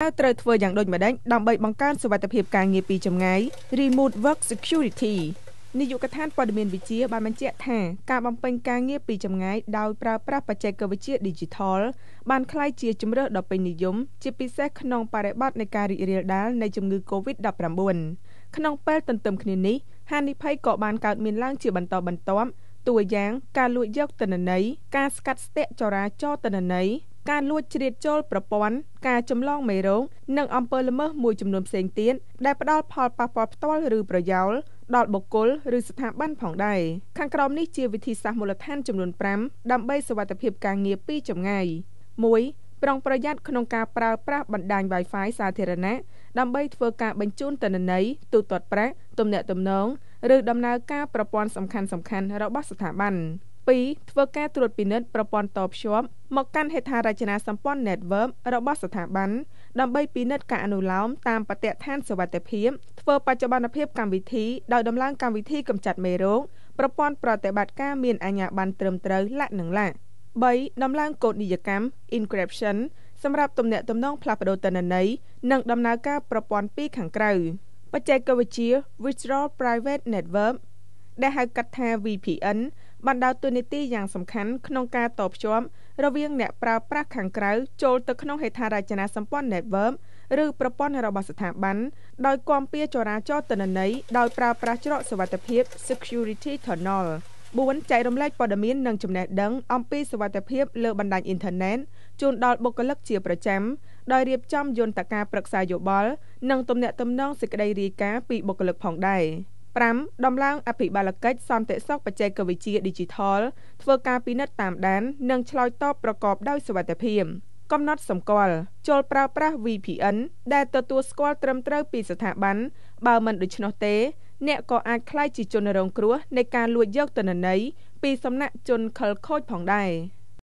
ហើយត្រូវធ្វើយ៉ាងដូចម្តេចដើម្បីបង្កើនសុវត្ថិភាពការងារពីចម្ងាយ Remote Work Security នាយកដ្ឋានព័ត៌មានវិទ្យាបានបញ្ជាក់ថាការបំពេញការងារពីចម្ងាយដោយប្រើប្រាស់បច្ចេកវិទ្យា Digital បានក្លាយជាជម្រើសដ៏ពេញនិយមជាពិសេសក្នុងបរិបទនៃការរីករាលដាលនៃជំងឺ Covid-19 ក្នុងពេល ទន្ទឹមគ្នានេះហានិភ័យក៏បានកើតមានឡើងជាបន្តបន្ទាប់តួយ៉ាង ការលួចយកតិន្នន័យការស្កាត់ស្ទាក់ចរាចរណ៍តិន្នន័យការលួចជ្រៀតចូលប្រព័ន្ធការចម្លងមេរោគនិងអំពើល្មើសមួយចំនួនផ្សេងទៀតដែលផ្ដល់ផលប៉ះពាល់ផ្ទាល់ឬប្រយោលដល់បុគ្គលឬស្ថាប័នផងដែរខាងក្រោមនេះជាវិធីសាស្ត្រមូលដ្ឋានចំនួន5ដើម្បីសុវត្ថិភាពការងារពីចម្ងាយ1ប្រុងប្រយ័ត្នក្នុងការប្រើប្រាស់បណ្ដាញ Wi-Fi សាធារណៈដើម្បីធ្វើការបញ្ជូនតនន័យទូទាត់ប្រាក់ទំនាក់ទំនងឬដំណើរការប្រព័ន្ធសំខាន់ៗរបស់ស្ថាប័ន2 2ធ្វើការត្រួតពិនិត្យប្រព័ន្ធតភ្ជាប់មកកាន់ហេដ្ឋារចនាសម្ព័ន្ធ network របស់ស្ថាប័នដើម្បីពិនិត្យការអនុលោមតាមបទដ្ឋានសុវត្ថិភាពធ្វើបច្ចុប្បន្នភាពកម្មវិធីដោយដំឡើងកម្មវិធីកម្ចាត់មេរោគប្រព័ន្ធប្រតិបត្តិការមានអាជ្ញាប័ណ្ណត្រឹមត្រូវលក្ខនិងឡា3ដំឡើងកូដនីយកម្ម encryption សម្រាប់ទំនាក់ទំនងផ្លាស់ប្តូរទិន្នន័យនិងដំណើរការប្រព័ន្ធពីខាងក្រៅ បច្ចេកវិទ្យា Virtual Private Network ដែលហៅកាត់ថា VPN បានដើរតួនាទីយ៉ាងសំខាន់ក្នុងការតភ្ជាប់រវាងអ្នកប្រើប្រាស់ខាងក្រៅចូលទៅក្នុងហេដ្ឋារចនាសម្ព័ន្ធ network ឬប្រព័ន្ធរបស់ស្ថាប័នដោយគាំពៀចរាចរទិន្នន័យដោយប្រើប្រាស់ច្រកសុវត្ថិភាព security tunnel 4ចែករំលែកព័ត៌មាននិងចំណេះដឹងអំពីសុវត្ថិភាពលើបណ្ដាញអ៊ីនធឺណិតជូនដល់បុគ្គលិកជាប្រចាំដោយរៀបចំយន្តការប្រឹក្សាយោបល់និងទំនាក់ទំនងសេចក្តីរាយការណ៍ពីបុគ្គលិកផងដែរ។5ដំឡើងអភិបាលកិច្ចសន្តិសុខបច្ចេកវិទ្យា Digital ធ្វើការពិនិត្យតាមដាននិងឆ្លើយតបប្រកបដោយសុវត្ថិភាពកំណត់សម្គាល់ចូលប្រើប្រាស់ VPN ដែលទទួលស្គាល់ត្រឹមត្រូវពីស្ថាប័នបើមិនដូច្នោះទេ អ្នកក៏អាចក្លាយជាជនរងគ្រោះនៃការលួចយកទិន្នន័យពីសំណាក់ជនខិលខូចផងដែរ។